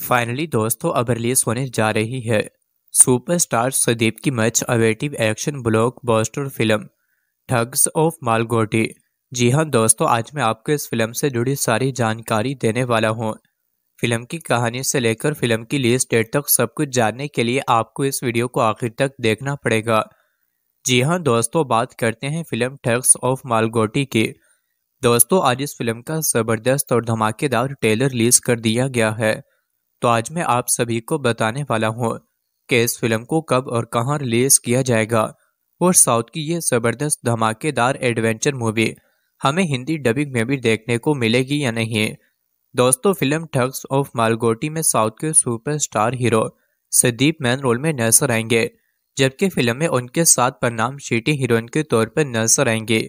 finally दोस्तों अब release होने जा रही है सुपरस्टार सुदीप की much awaited action blockbuster film thugs of Malgudi जी हाँ दोस्तों आज मैं आपको इस फिल्म से जुड़ी सारी जानकारी देने वाला हूँ फिल्म की कहानी से लेकर फिल्म की लिस्ट डेट तक सब कुछ जानने के लिए आपको इस वीडियो को आखिर तक देखना पड़ेगा जी हाँ दोस्तों बात करते हैं फिल्म ठग्स ऑफ मालगोटी की दोस्तों आज इस फिल्म का ज़बरदस्त और धमाकेदार ट्रेलर रिलीज कर दिया गया है तो आज मैं आप सभी को बताने वाला हूँ कि इस फिल्म को कब और कहाँ रिलीज किया जाएगा और साउथ की यह ज़बरदस्त धमाकेदार एडवेंचर मूवी हमें हिंदी डबिंग में भी देखने को मिलेगी या नहीं दोस्तों फिल्म ठग्स ऑफ मालगोटी में साउथ के superstar hero Sudeep main role में नजर आएंगे जबकि फिल्म में उनके साथ प्रणाम शीटी हीरोइन के तौर पर नजर आएंगे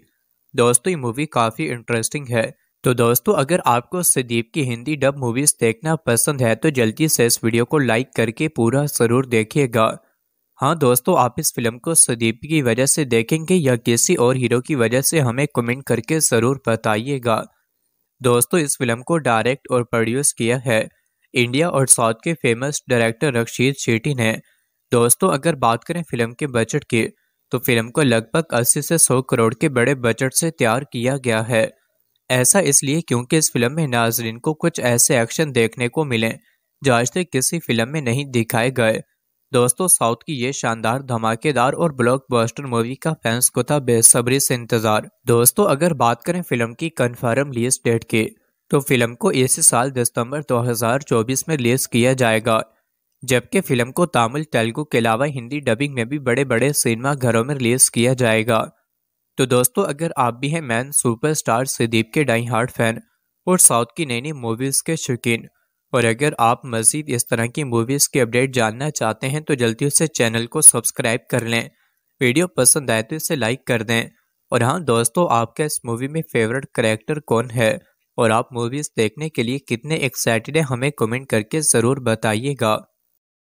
दोस्तों ये मूवी काफ़ी इंटरेस्टिंग है तो दोस्तों अगर आपको सदीप की हिंदी डब मूवीज़ देखना पसंद है तो जल्दी से इस वीडियो को लाइक करके पूरा ज़रूर देखिएगा हाँ दोस्तों आप इस फिल्म को सदीप की वजह से देखेंगे या किसी और हीरो की वजह से हमें कमेंट करके ज़रूर बताइएगा दोस्तों इस फिल्म को डायरेक्ट और प्रोड्यूस किया है इंडिया और साउथ के फेमस डायरेक्टर रक्षीत शेटी ने दोस्तों अगर बात करें फिल्म के बजट की तो फिल्म को लगभग 80 से 100 करोड़ के बड़े बजट से तैयार किया गया है ऐसा इसलिए क्योंकि इस फिल्म में नाजरीन को कुछ ऐसे एक्शन देखने को मिले जो आज तक किसी फिल्म में नहीं दिखाए गए दोस्तों साउथ की ये शानदार धमाकेदार और ब्लॉकबस्टर मूवी का फैंस को था बेसब्री से इंतजार दोस्तों अगर बात करें फिल्म की कन्फर्म रिलीज डेट की तो फिल्म को इसी साल दिसंबर 2024 में रिलीज किया जाएगा जबकि फिल्म को तमिल तेलुगू के अलावा हिंदी डबिंग में भी बड़े बड़े सिनेमा घरों में रिलीज किया जाएगा तो दोस्तों अगर आप भी हैं मैन सुपरस्टार सदीप के डाई हार्ट फैन और साउथ की नई नई मूवीज़ के शौकीन और अगर आप मज़ीद इस तरह की मूवीज़ के अपडेट जानना चाहते हैं तो जल्दी उससे चैनल को सब्सक्राइब कर लें वीडियो पसंद आए तो इसे लाइक कर दें और हाँ दोस्तों आपका इस मूवी में फेवरेट करेक्टर कौन है और आप मूवीज़ देखने के लिए कितने एक्साइटेड हैं हमें कमेंट करके ज़रूर बताइएगा